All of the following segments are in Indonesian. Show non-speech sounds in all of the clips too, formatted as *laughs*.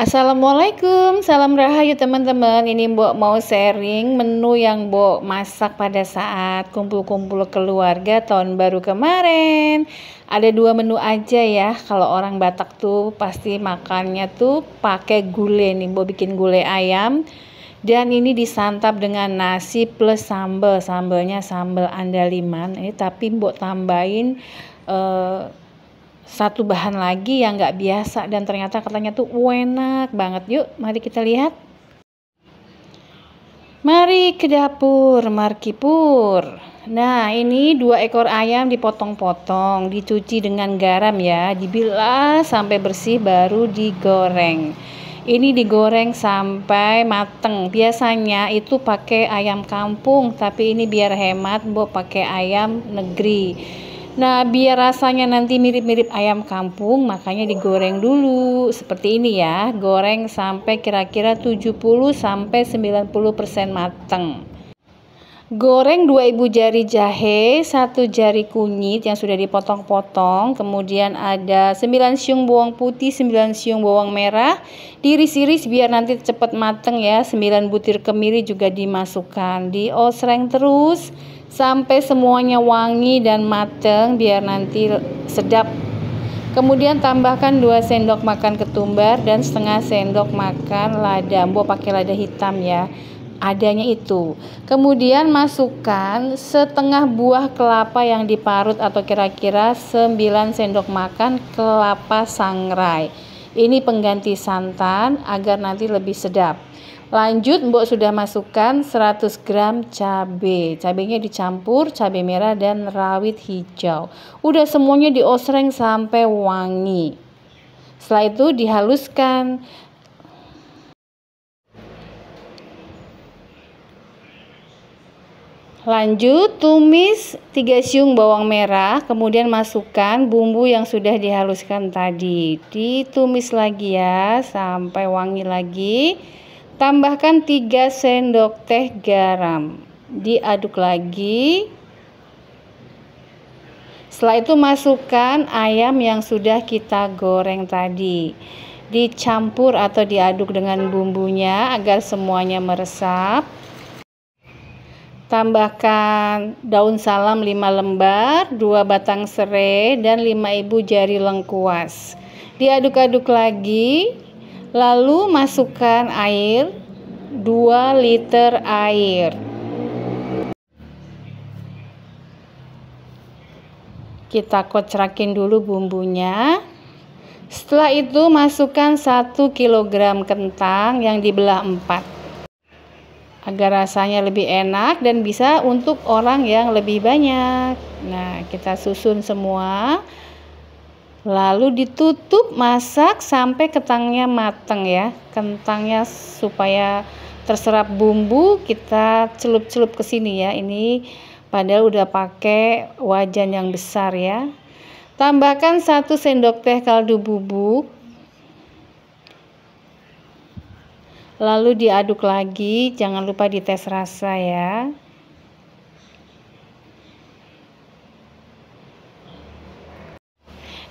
Assalamualaikum, salam rahayu teman-teman. Ini Mbok mau sharing menu yang Mbok masak pada saat kumpul-kumpul keluarga tahun baru kemarin. Ada dua menu aja ya. Kalau orang Batak tuh pasti makannya tuh pakai gulai nih. Mbok bikin gulai ayam dan ini disantap dengan nasi plus sambal sambalnya sambal andaliman ini eh, tapi mbok tambahin uh, satu bahan lagi yang nggak biasa dan ternyata katanya tuh enak banget. Yuk, mari kita lihat. Mari ke dapur, markipur. Nah, ini dua ekor ayam dipotong-potong, dicuci dengan garam ya, dibilas sampai bersih baru digoreng. Ini digoreng sampai mateng. Biasanya itu pakai ayam kampung, tapi ini biar hemat, Mbok pakai ayam negeri. Nah, biar rasanya nanti mirip-mirip ayam kampung, makanya digoreng dulu. Seperti ini ya, goreng sampai kira-kira 70 sampai 90% matang. Goreng 2 ibu jari jahe, 1 jari kunyit yang sudah dipotong-potong, kemudian ada 9 siung bawang putih, 9 siung bawang merah, diiris-iris biar nanti cepat mateng ya. 9 butir kemiri juga dimasukkan, diosreng terus sampai semuanya wangi dan mateng biar nanti sedap. Kemudian tambahkan 2 sendok makan ketumbar dan setengah sendok makan lada. Mbok pakai lada hitam ya. Adanya itu. Kemudian masukkan setengah buah kelapa yang diparut atau kira-kira 9 sendok makan kelapa sangrai. Ini pengganti santan agar nanti lebih sedap. Lanjut Mbok sudah masukkan 100 gram cabe. Cabenya dicampur cabe merah dan rawit hijau. Udah semuanya diosreng sampai wangi. Setelah itu dihaluskan. Lanjut, tumis 3 siung bawang merah, kemudian masukkan bumbu yang sudah dihaluskan tadi. Ditumis lagi ya sampai wangi lagi. Tambahkan 3 sendok teh garam. Diaduk lagi. Setelah itu masukkan ayam yang sudah kita goreng tadi. Dicampur atau diaduk dengan bumbunya agar semuanya meresap. Tambahkan daun salam 5 lembar, 2 batang serai, dan 5 ibu jari lengkuas. Diaduk-aduk lagi, lalu masukkan air, 2 liter air. Kita kocrakin dulu bumbunya. Setelah itu masukkan 1 kg kentang yang dibelah 4 agar rasanya lebih enak dan bisa untuk orang yang lebih banyak. Nah, kita susun semua. Lalu ditutup masak sampai kentangnya matang ya. Kentangnya supaya terserap bumbu, kita celup-celup ke sini ya. Ini padahal udah pakai wajan yang besar ya. Tambahkan 1 sendok teh kaldu bubuk lalu diaduk lagi jangan lupa dites rasa ya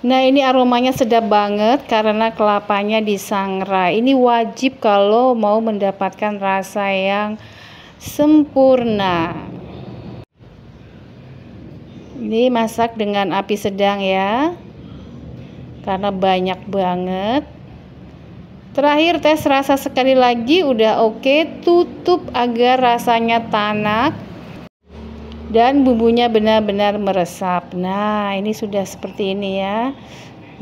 Nah ini aromanya sedap banget karena kelapanya disangrai. Ini wajib kalau mau mendapatkan rasa yang sempurna. Ini masak dengan api sedang ya, karena banyak banget. Terakhir tes rasa sekali lagi udah oke, tutup agar rasanya tanak dan bumbunya benar-benar meresap. Nah, ini sudah seperti ini ya.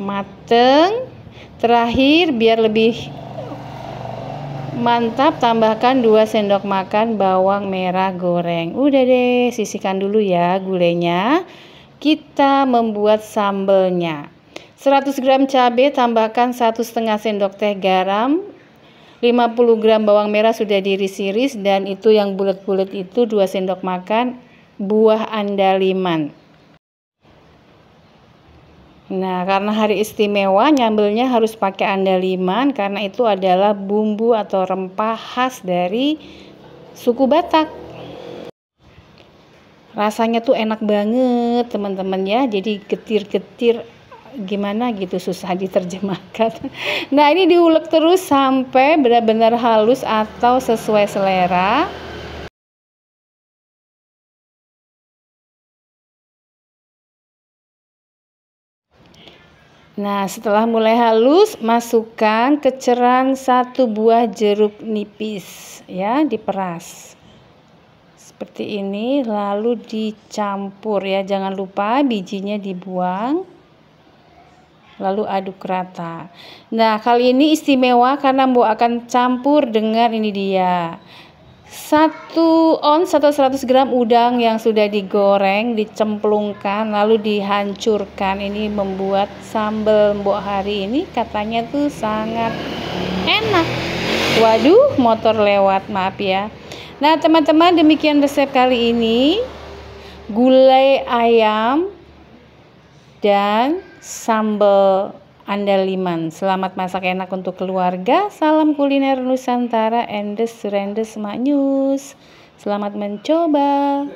Mateng. Terakhir biar lebih mantap tambahkan 2 sendok makan bawang merah goreng. Udah deh, sisihkan dulu ya gulenya. Kita membuat sambelnya. 100 gram cabai tambahkan 1 setengah sendok teh garam 50 gram bawang merah sudah diiris-iris dan itu yang bulat-bulat itu 2 sendok makan buah andaliman Nah, karena hari istimewa nyambelnya harus pakai andaliman karena itu adalah bumbu atau rempah khas dari suku Batak. Rasanya tuh enak banget, teman-teman ya. Jadi getir-getir gimana gitu susah diterjemahkan. *laughs* Nah ini diulek terus sampai benar-benar halus atau sesuai selera. Nah, setelah mulai halus, masukkan keceran satu buah jeruk nipis ya, diperas. Seperti ini lalu dicampur ya, jangan lupa bijinya dibuang lalu aduk rata. Nah, kali ini istimewa karena Mbok akan campur dengan ini dia. 1 ons atau 100 gram udang yang sudah digoreng, dicemplungkan, lalu dihancurkan. Ini membuat sambal Mbok hari ini katanya tuh sangat enak. Waduh, motor lewat, maaf ya. Nah, teman-teman, demikian resep kali ini. Gulai ayam dan sambal andaliman. Selamat masak enak untuk keluarga. Salam kuliner Nusantara Endes Rendes Maknyus. Selamat mencoba.